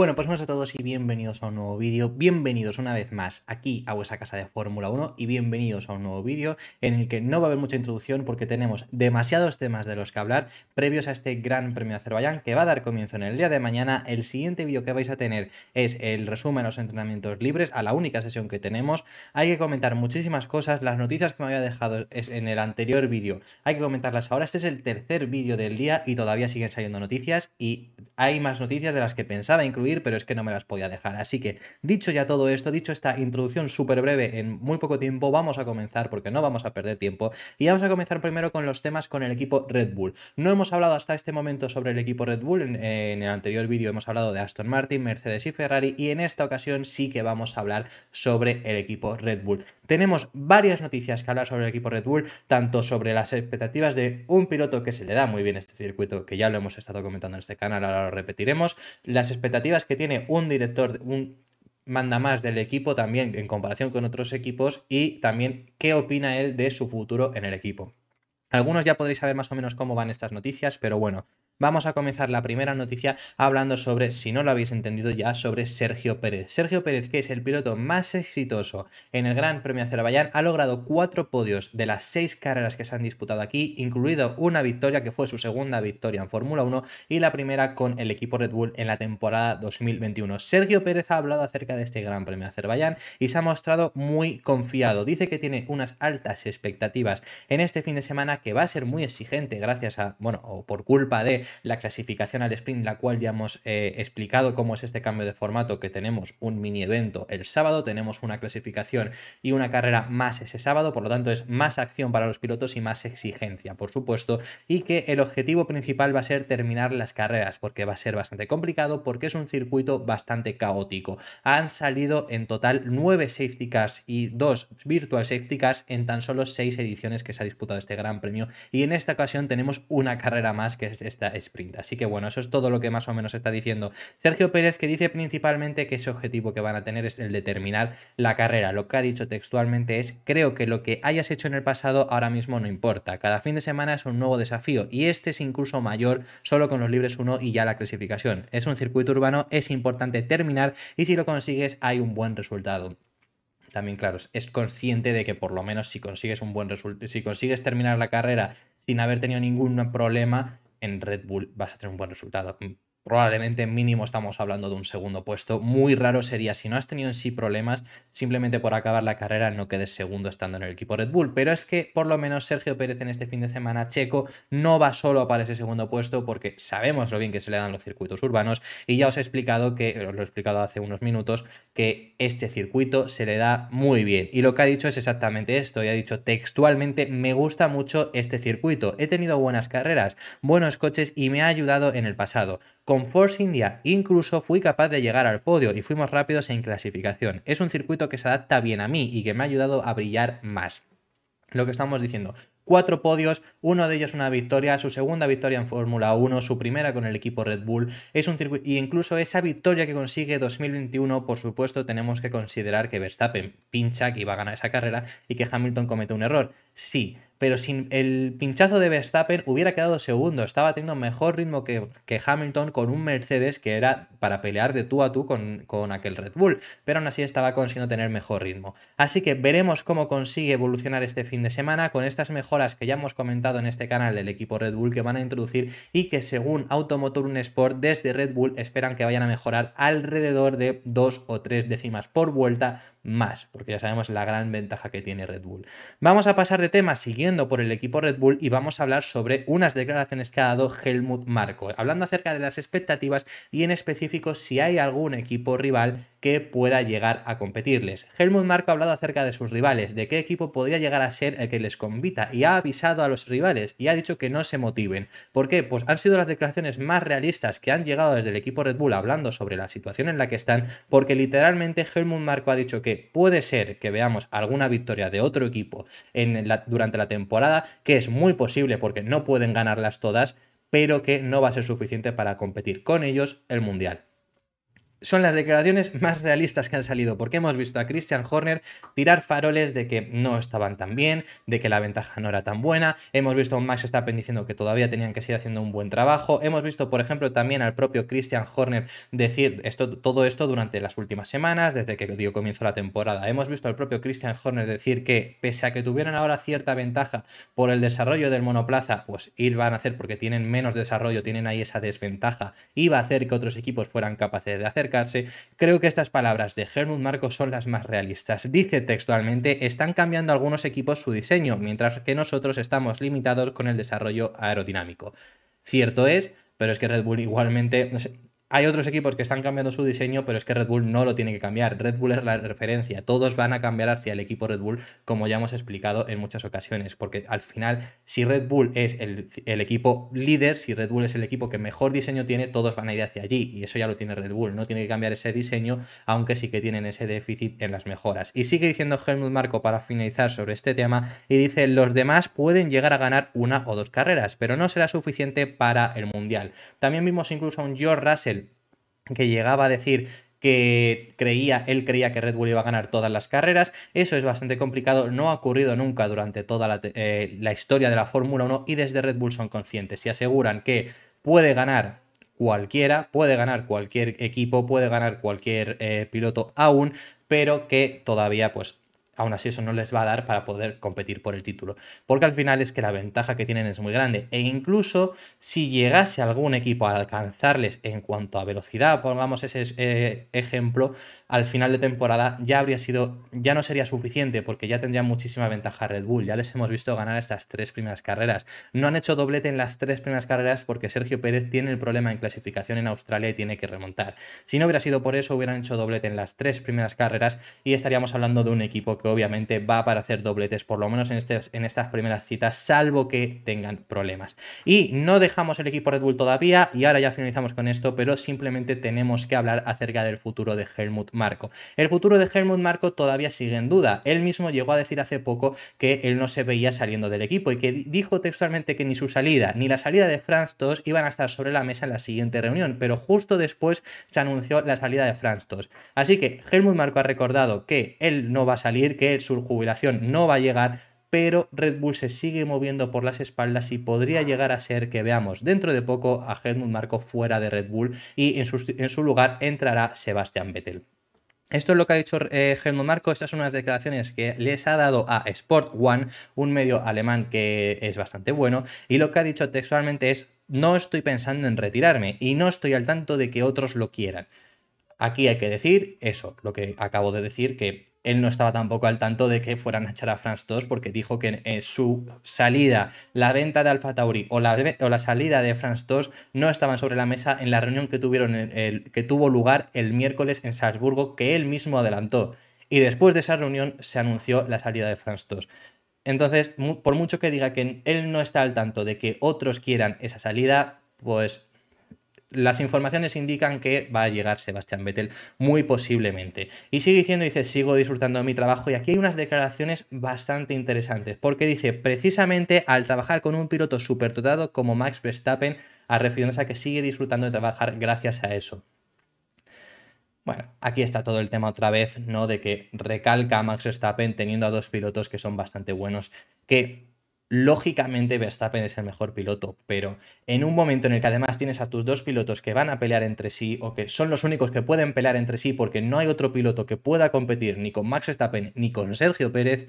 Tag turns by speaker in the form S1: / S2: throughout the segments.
S1: Bueno, pues buenas a todos y bienvenidos a un nuevo vídeo, bienvenidos una vez más aquí a vuestra casa de Fórmula 1 y bienvenidos a un nuevo vídeo en el que no va a haber mucha introducción porque tenemos demasiados temas de los que hablar previos a este Gran Premio de Azerbaiyán que va a dar comienzo en el día de mañana. El siguiente vídeo que vais a tener es el resumen de los entrenamientos libres a la única sesión que tenemos. Hay que comentar muchísimas cosas, las noticias que me había dejado en el anterior vídeo, hay que comentarlas ahora. Este es el tercer vídeo del día y todavía siguen saliendo noticias y hay más noticias de las que pensaba incluir pero es que no me las podía dejar. Así que, dicho ya todo esto, dicho esta introducción súper breve en muy poco tiempo, vamos a comenzar porque no vamos a perder tiempo. Y vamos a comenzar primero con los temas con el equipo Red Bull. No hemos hablado hasta este momento sobre el equipo Red Bull. en el anterior vídeo hemos hablado de Aston Martin, Mercedes y Ferrari. Y en esta ocasión sí que vamos a hablar sobre el equipo Red Bull. Tenemos varias noticias que hablar sobre el equipo Red Bull, tanto sobre las expectativas de un piloto que se le da muy bien este circuito, que ya lo hemos estado comentando en este canal, ahora lo repetiremos, las expectativas que tiene un director, un manda más del equipo también en comparación con otros equipos y también qué opina él de su futuro en el equipo. Algunos ya podréis saber más o menos cómo van estas noticias, pero bueno, vamos a comenzar la primera noticia hablando sobre, si no lo habéis entendido ya, sobre Sergio Pérez. Sergio Pérez, que es el piloto más exitoso en el Gran Premio Azerbaiyán, ha logrado cuatro podios de las seis carreras que se han disputado aquí, incluido una victoria que fue su segunda victoria en Fórmula 1 y la primera con el equipo Red Bull en la temporada 2021. Sergio Pérez ha hablado acerca de este Gran Premio Azerbaiyán y se ha mostrado muy confiado. Dice que tiene unas altas expectativas en este fin de semana que va a ser muy exigente gracias a, bueno, o por culpa de la clasificación al sprint, la cual ya hemos eh, explicado cómo es este cambio de formato, que tenemos un mini evento el sábado, tenemos una clasificación y una carrera más ese sábado, por lo tanto es más acción para los pilotos y más exigencia, por supuesto, y que el objetivo principal va a ser terminar las carreras, porque va a ser bastante complicado, porque es un circuito bastante caótico. Han salido en total nueve safety cars y dos virtual safety cars en tan solo seis ediciones que se ha disputado este Gran Premio, y en esta ocasión tenemos una carrera más, que es esta, sprint. Así que bueno, eso es todo lo que más o menos está diciendo Sergio Pérez, que dice principalmente que ese objetivo que van a tener es el de terminar la carrera. Lo que ha dicho textualmente es, creo que lo que hayas hecho en el pasado ahora mismo no importa. Cada fin de semana es un nuevo desafío y este es incluso mayor solo con los libres 1 y ya la clasificación. Es un circuito urbano, es importante terminar y si lo consigues hay un buen resultado también, claro, es consciente de que por lo menos si consigues un buen resultado, si consigues terminar la carrera sin haber tenido ningún problema, en Red Bull vas a tener un buen resultado probablemente mínimo estamos hablando de un segundo puesto. Muy raro sería si no has tenido en sí problemas, simplemente por acabar la carrera no quedes segundo estando en el equipo Red Bull. Pero es que por lo menos Sergio Pérez en este fin de semana checo no va solo para ese segundo puesto porque sabemos lo bien que se le dan los circuitos urbanos y ya os he explicado que, os lo he explicado hace unos minutos, que este circuito se le da muy bien. Y lo que ha dicho es exactamente esto, y ha dicho textualmente, me gusta mucho este circuito, he tenido buenas carreras, buenos coches y me ha ayudado en el pasado. Con Force India incluso fui capaz de llegar al podio y fuimos rápidos en clasificación. Es un circuito que se adapta bien a mí y que me ha ayudado a brillar más. Lo que estamos diciendo, cuatro podios, uno de ellos una victoria, su segunda victoria en Fórmula 1, su primera con el equipo Red Bull, es un y incluso esa victoria que consigue 2021, por supuesto tenemos que considerar que Verstappen pincha que iba a ganar esa carrera y que Hamilton comete un error sí, pero sin el pinchazo de Verstappen hubiera quedado segundo. Estaba teniendo mejor ritmo que, Hamilton con un Mercedes que era para pelear de tú a tú con, aquel Red Bull, pero aún así estaba consiguiendo tener mejor ritmo. Así que veremos cómo consigue evolucionar este fin de semana con estas mejoras que ya hemos comentado en este canal del equipo Red Bull que van a introducir y que según Automotor Sport desde Red Bull esperan que vayan a mejorar alrededor de dos o tres décimas por vuelta más, porque ya sabemos la gran ventaja que tiene Red Bull. Vamos a pasar de tema siguiendo por el equipo Red Bull y vamos a hablar sobre unas declaraciones que ha dado Helmut Marco, hablando acerca de las expectativas y en específico si hay algún equipo rival que pueda llegar a competirles. Helmut Marco ha hablado acerca de sus rivales, de qué equipo podría llegar a ser el que les convita y ha avisado a los rivales y ha dicho que no se motiven. ¿Por qué? Pues han sido las declaraciones más realistas que han llegado desde el equipo Red Bull hablando sobre la situación en la que están, porque literalmente Helmut Marco ha dicho que puede ser que veamos alguna victoria de otro equipo durante la temporada, que es muy posible porque no pueden ganarlas todas, pero que no va a ser suficiente para competir con ellos el Mundial son las declaraciones más realistas que han salido, porque hemos visto a Christian Horner tirar faroles de que no estaban tan bien, de que la ventaja no era tan buena, hemos visto a Max Stappen diciendo que todavía tenían que seguir haciendo un buen trabajo, hemos visto, por ejemplo, también al propio Christian Horner decir esto, todo esto durante las últimas semanas, desde que dio comienzo la temporada, hemos visto al propio Christian Horner decir que pese a que tuvieran ahora cierta ventaja por el desarrollo del monoplaza, pues ir van a hacer porque tienen menos desarrollo, tienen ahí esa desventaja, iba a hacer que otros equipos fueran capaces de hacer creo que estas palabras de Helmut Marco son las más realistas. Dice textualmente, están cambiando algunos equipos su diseño, mientras que nosotros estamos limitados con el desarrollo aerodinámico. Cierto es, pero es que Red Bull igualmente hay otros equipos que están cambiando su diseño, pero es que Red Bull no lo tiene que cambiar. Red Bull es la referencia. Todos van a cambiar hacia el equipo Red Bull, como ya hemos explicado en muchas ocasiones, porque al final, si Red Bull es el, equipo líder, si Red Bull es el equipo que mejor diseño tiene, todos van a ir hacia allí. Y eso ya lo tiene Red Bull. No tiene que cambiar ese diseño, aunque sí que tienen ese déficit en las mejoras. Y sigue diciendo Helmut Marco para finalizar sobre este tema, y dice, los demás pueden llegar a ganar una o dos carreras, pero no será suficiente para el Mundial. También vimos incluso a un George Russell que llegaba a decir que creía, él creía que Red Bull iba a ganar todas las carreras. Eso es bastante complicado, no ha ocurrido nunca durante toda la, eh, historia de la Fórmula 1 y desde Red Bull son conscientes y aseguran que puede ganar cualquiera, puede ganar cualquier equipo, puede ganar cualquier eh, piloto aún, pero que todavía pues aún así eso no les va a dar para poder competir por el título. Porque al final es que la ventaja que tienen es muy grande. E incluso si llegase algún equipo a alcanzarles en cuanto a velocidad, pongamos ese eh, ejemplo, al final de temporada ya habría sido, ya no sería suficiente porque ya tendría muchísima ventaja Red Bull. Ya les hemos visto ganar estas tres primeras carreras. No han hecho doblete en las tres primeras carreras porque Sergio Pérez tiene el problema en clasificación en Australia y tiene que remontar. Si no hubiera sido por eso, hubieran hecho doblete en las tres primeras carreras y estaríamos hablando de un equipo que obviamente va para hacer dobletes, por lo menos en, estas primeras citas, salvo que tengan problemas. Y no dejamos el equipo Red Bull todavía, y ahora ya finalizamos con esto, pero simplemente tenemos que hablar acerca del futuro de Helmut Marco. El futuro de Helmut Marco todavía sigue en duda. Él mismo llegó a decir hace poco que él no se veía saliendo del equipo y que dijo textualmente que ni su salida ni la salida de Franz Tos iban a estar sobre la mesa en la siguiente reunión, pero justo después se anunció la salida de Franz Tost. Así que Helmut Marco ha recordado que él no va a salir, que su jubilación no va a llegar, pero Red Bull se sigue moviendo por las espaldas y podría llegar a ser que veamos dentro de poco a Helmut Marco fuera de Red Bull y en su, lugar entrará Sebastian Vettel. Esto es lo que ha dicho eh, Helmut Marco. Estas son unas declaraciones que les ha dado a Sport One, un medio alemán que es bastante bueno. Y lo que ha dicho textualmente es: No estoy pensando en retirarme y no estoy al tanto de que otros lo quieran. Aquí hay que decir eso, lo que acabo de decir, que él no estaba tampoco al tanto de que fueran a echar a Franz 2 porque dijo que en eh, su salida, la venta de Alfa Tauri o la, o la, salida de Franz 2 no estaban sobre la mesa en la reunión que, tuvieron el, que tuvo lugar el miércoles en Salzburgo que él mismo adelantó. Y después de esa reunión se anunció la salida de Franz 2. Entonces, por mucho que diga que él no está al tanto de que otros quieran esa salida, pues las informaciones indican que va a llegar Sebastián Vettel muy posiblemente. Y sigue diciendo, dice, sigo disfrutando de mi trabajo y aquí hay unas declaraciones bastante interesantes, porque dice, precisamente al trabajar con un piloto supertotado como Max Verstappen, a refiriéndose a que sigue disfrutando de trabajar gracias a eso. Bueno, aquí está todo el tema otra vez, ¿no? De que recalca a Max Verstappen teniendo a dos pilotos que son bastante buenos, que Lógicamente Verstappen es el mejor piloto, pero en un momento en el que además tienes a tus dos pilotos que van a pelear entre sí o que son los únicos que pueden pelear entre sí porque no hay otro piloto que pueda competir ni con Max Verstappen ni con Sergio Pérez,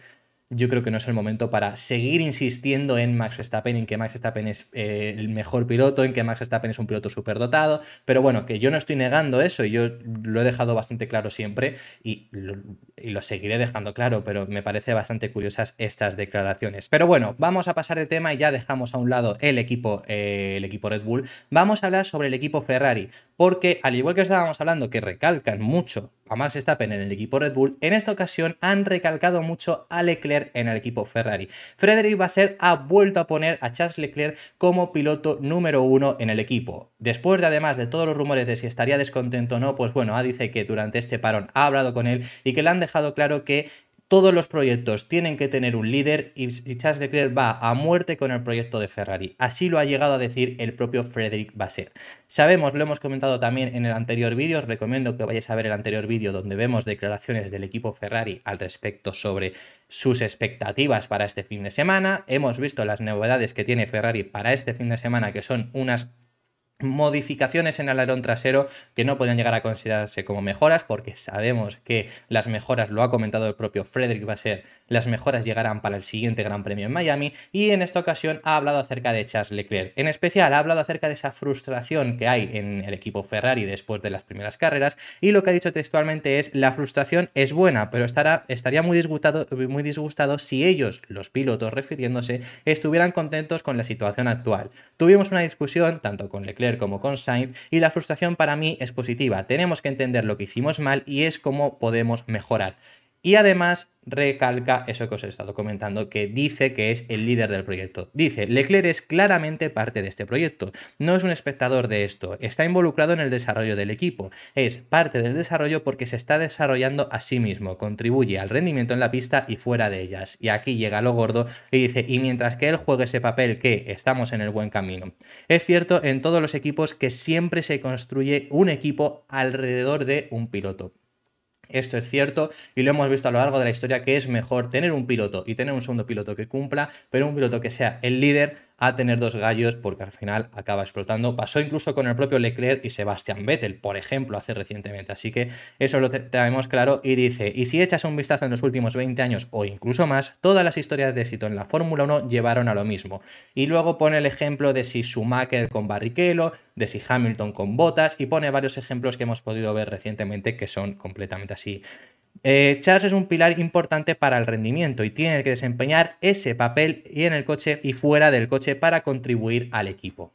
S1: yo creo que no es el momento para seguir insistiendo en Max Verstappen, en que Max Verstappen es eh, el mejor piloto, en que Max Verstappen es un piloto superdotado, pero bueno, que yo no estoy negando eso y yo lo he dejado bastante claro siempre y lo, seguiré dejando claro, pero me parece bastante curiosas estas declaraciones. Pero bueno, vamos a pasar de tema y ya dejamos a un lado el equipo, eh, el equipo Red Bull. Vamos a hablar sobre el equipo Ferrari, porque al igual que estábamos hablando, que recalcan mucho a Max en el equipo Red Bull, en esta ocasión han recalcado mucho a Leclerc en el equipo Ferrari. Frederick Vasser ha vuelto a poner a Charles Leclerc como piloto número uno en el equipo. Después de además de todos los rumores de si estaría descontento o no, pues bueno, ha dice que durante este parón ha hablado con él y que le han dejado claro que todos los proyectos tienen que tener un líder y Charles Leclerc va a muerte con el proyecto de Ferrari. Así lo ha llegado a decir el propio Frederick Basser. Sabemos, lo hemos comentado también en el anterior vídeo, os recomiendo que vayáis a ver el anterior vídeo donde vemos declaraciones del equipo Ferrari al respecto sobre sus expectativas para este fin de semana. Hemos visto las novedades que tiene Ferrari para este fin de semana, que son unas modificaciones en el alerón trasero que no podían llegar a considerarse como mejoras porque sabemos que las mejoras, lo ha comentado el propio Frederick ser las mejoras llegarán para el siguiente Gran Premio en Miami y en esta ocasión ha hablado acerca de Charles Leclerc. En especial ha hablado acerca de esa frustración que hay en el equipo Ferrari después de las primeras carreras y lo que ha dicho textualmente es la frustración es buena pero estará, estaría muy disgustado, muy disgustado si ellos, los pilotos refiriéndose, estuvieran contentos con la situación actual. Tuvimos una discusión tanto con Leclerc como con Sainz y la frustración para mí es positiva. Tenemos que entender lo que hicimos mal y es cómo podemos mejorar. Y además recalca eso que os he estado comentando, que dice que es el líder del proyecto. Dice, Leclerc es claramente parte de este proyecto, no es un espectador de esto, está involucrado en el desarrollo del equipo, es parte del desarrollo porque se está desarrollando a sí mismo, contribuye al rendimiento en la pista y fuera de ellas. Y aquí llega lo gordo y dice, y mientras que él juegue ese papel, que estamos en el buen camino. Es cierto en todos los equipos que siempre se construye un equipo alrededor de un piloto. Esto es cierto y lo hemos visto a lo largo de la historia que es mejor tener un piloto y tener un segundo piloto que cumpla, pero un piloto que sea el líder a tener dos gallos porque al final acaba explotando. Pasó incluso con el propio Leclerc y Sebastian Vettel, por ejemplo, hace recientemente. Así que eso lo tenemos claro y dice, y si echas un vistazo en los últimos 20 años o incluso más, todas las historias de éxito en la Fórmula 1 llevaron a lo mismo. Y luego pone el ejemplo de si Schumacher con Barrichello, de si Hamilton con Bottas y pone varios ejemplos que hemos podido ver recientemente que son completamente así. Eh, Charles es un pilar importante para el rendimiento y tiene que desempeñar ese papel y en el coche y fuera del coche para contribuir al equipo.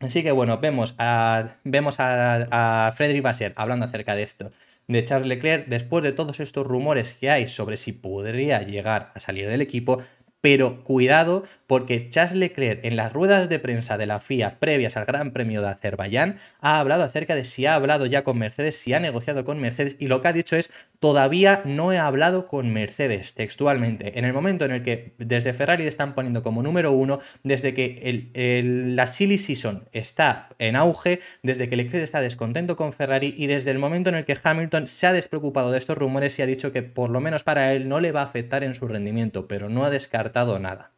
S1: Así que bueno, vemos a, vemos a, a Frederick Basser hablando acerca de esto, de Charles Leclerc, después de todos estos rumores que hay sobre si podría llegar a salir del equipo, pero cuidado porque Charles Leclerc en las ruedas de prensa de la FIA previas al Gran Premio de Azerbaiyán ha hablado acerca de si ha hablado ya con Mercedes, si ha negociado con Mercedes y lo que ha dicho es todavía no he hablado con Mercedes textualmente. En el momento en el que desde Ferrari le están poniendo como número uno, desde que la silly season está en auge, desde que Leclerc está descontento con Ferrari y desde el momento en el que Hamilton se ha despreocupado de estos rumores y ha dicho que por lo menos para él no le va a afectar en su rendimiento, pero no ha descartado nada.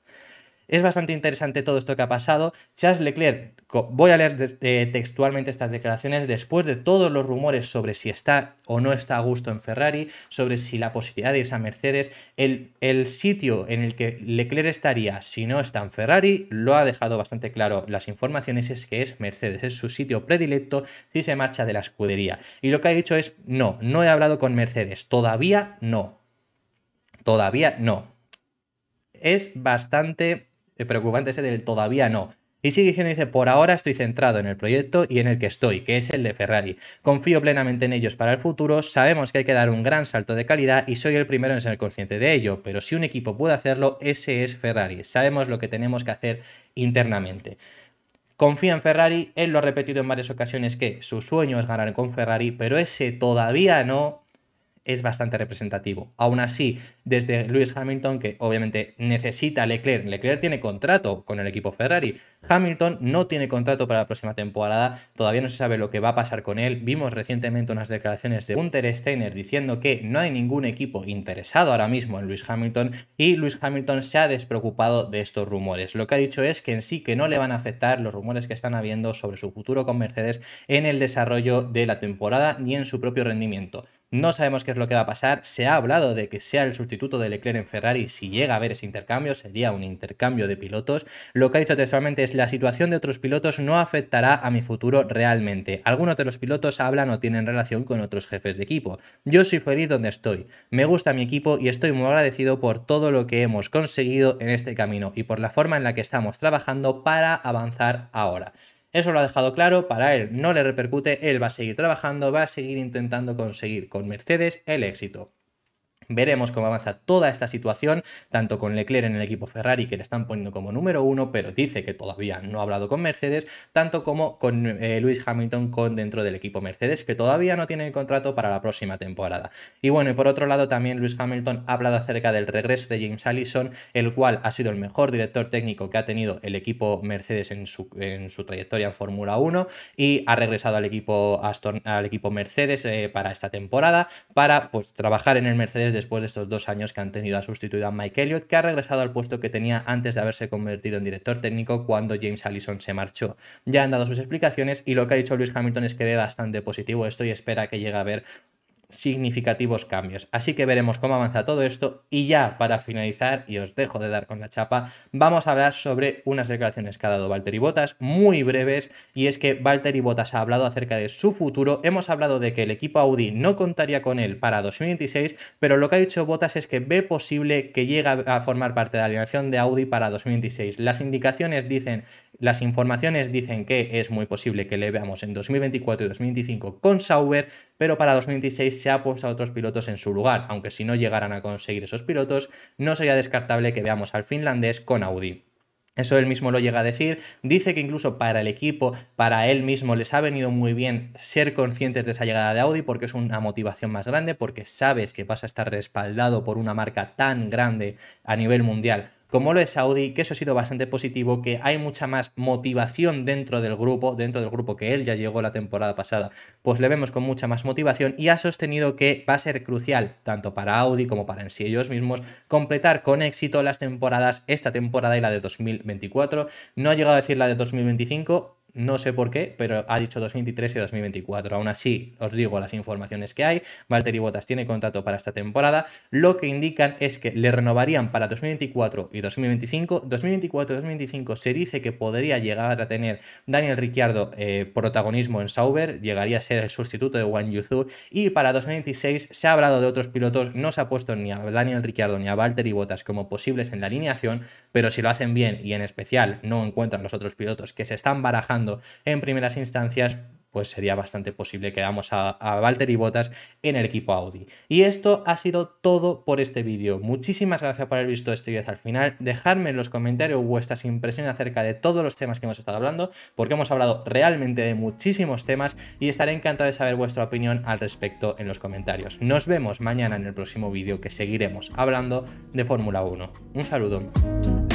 S1: Es bastante interesante todo esto que ha pasado. Charles Leclerc, voy a leer eh, textualmente estas declaraciones después de todos los rumores sobre si está o no está a gusto en Ferrari, sobre si la posibilidad de irse a Mercedes, el, el sitio en el que Leclerc estaría si no está en Ferrari, lo ha dejado bastante claro las informaciones, es que es Mercedes, es su sitio predilecto si se marcha de la escudería. Y lo que ha dicho es, no, no he hablado con Mercedes, todavía no. Todavía no. Es bastante eh, preocupante ese del todavía no. Y sigue diciendo, dice, por ahora estoy centrado en el proyecto y en el que estoy, que es el de Ferrari. Confío plenamente en ellos para el futuro, sabemos que hay que dar un gran salto de calidad y soy el primero en ser consciente de ello, pero si un equipo puede hacerlo, ese es Ferrari. Sabemos lo que tenemos que hacer internamente. Confía en Ferrari, él lo ha repetido en varias ocasiones que su sueño es ganar con Ferrari, pero ese todavía no es bastante representativo. Aún así, desde Lewis Hamilton, que obviamente necesita a Leclerc, Leclerc tiene contrato con el equipo Ferrari, Hamilton no tiene contrato para la próxima temporada, todavía no se sabe lo que va a pasar con él. Vimos recientemente unas declaraciones de Gunter Steiner diciendo que no hay ningún equipo interesado ahora mismo en Lewis Hamilton y Lewis Hamilton se ha despreocupado de estos rumores. Lo que ha dicho es que en sí que no le van a afectar los rumores que están habiendo sobre su futuro con Mercedes en el desarrollo de la temporada ni en su propio rendimiento. No sabemos qué es lo que va a pasar. Se ha hablado de que sea el sustituto de Leclerc en Ferrari si llega a haber ese intercambio. Sería un intercambio de pilotos. Lo que ha dicho textualmente es la situación de otros pilotos no afectará a mi futuro realmente. Algunos de los pilotos hablan o tienen relación con otros jefes de equipo. Yo soy feliz donde estoy. Me gusta mi equipo y estoy muy agradecido por todo lo que hemos conseguido en este camino y por la forma en la que estamos trabajando para avanzar ahora. Eso lo ha dejado claro, para él no le repercute, él va a seguir trabajando, va a seguir intentando conseguir con Mercedes el éxito. Veremos cómo avanza toda esta situación, tanto con Leclerc en el equipo Ferrari, que le están poniendo como número uno, pero dice que todavía no ha hablado con Mercedes, tanto como con eh, Luis Hamilton con dentro del equipo Mercedes, que todavía no tiene el contrato para la próxima temporada. Y bueno, y por otro lado también Luis Hamilton ha hablado acerca del regreso de James Allison, el cual ha sido el mejor director técnico que ha tenido el equipo Mercedes en su, en su trayectoria en Fórmula 1 y ha regresado al equipo, Aston, al equipo Mercedes eh, para esta temporada para pues, trabajar en el Mercedes después de estos dos años que han tenido a sustituir a Mike Elliott, que ha regresado al puesto que tenía antes de haberse convertido en director técnico cuando James Allison se marchó. Ya han dado sus explicaciones y lo que ha dicho Luis Hamilton es que ve bastante positivo esto y espera que llegue a ver significativos cambios. Así que veremos cómo avanza todo esto y ya para finalizar, y os dejo de dar con la chapa, vamos a hablar sobre unas declaraciones que ha dado Valtteri Botas muy breves, y es que y Botas ha hablado acerca de su futuro, hemos hablado de que el equipo Audi no contaría con él para 2026, pero lo que ha dicho Botas es que ve posible que llegue a formar parte de la alineación de Audi para 2026. Las indicaciones dicen las informaciones dicen que es muy posible que le veamos en 2024 y 2025 con Sauber, pero para 2026 se ha puesto a otros pilotos en su lugar, aunque si no llegaran a conseguir esos pilotos, no sería descartable que veamos al finlandés con Audi. Eso él mismo lo llega a decir. Dice que incluso para el equipo, para él mismo, les ha venido muy bien ser conscientes de esa llegada de Audi porque es una motivación más grande, porque sabes que vas a estar respaldado por una marca tan grande a nivel mundial como lo es Audi, que eso ha sido bastante positivo, que hay mucha más motivación dentro del grupo, dentro del grupo que él ya llegó la temporada pasada, pues le vemos con mucha más motivación y ha sostenido que va a ser crucial, tanto para Audi como para en sí ellos mismos, completar con éxito las temporadas, esta temporada y la de 2024. No ha llegado a decir la de 2025, no sé por qué, pero ha dicho 2023 y 2024. Aún así, os digo las informaciones que hay. Valtteri Bottas tiene contrato para esta temporada. Lo que indican es que le renovarían para 2024 y 2025. 2024 y 2025 se dice que podría llegar a tener Daniel Ricciardo eh, protagonismo en Sauber, llegaría a ser el sustituto de Wang Yuzhu. Y para 2026 se ha hablado de otros pilotos, no se ha puesto ni a Daniel Ricciardo ni a Valtteri Bottas como posibles en la alineación, pero si lo hacen bien y en especial no encuentran los otros pilotos que se están barajando en primeras instancias, pues sería bastante posible que damos a, a y Botas en el equipo Audi. Y esto ha sido todo por este vídeo. Muchísimas gracias por haber visto este vídeo hasta el final. Dejadme en los comentarios vuestras impresiones acerca de todos los temas que hemos estado hablando, porque hemos hablado realmente de muchísimos temas y estaré encantado de saber vuestra opinión al respecto en los comentarios. Nos vemos mañana en el próximo vídeo que seguiremos hablando de Fórmula 1. Un saludo.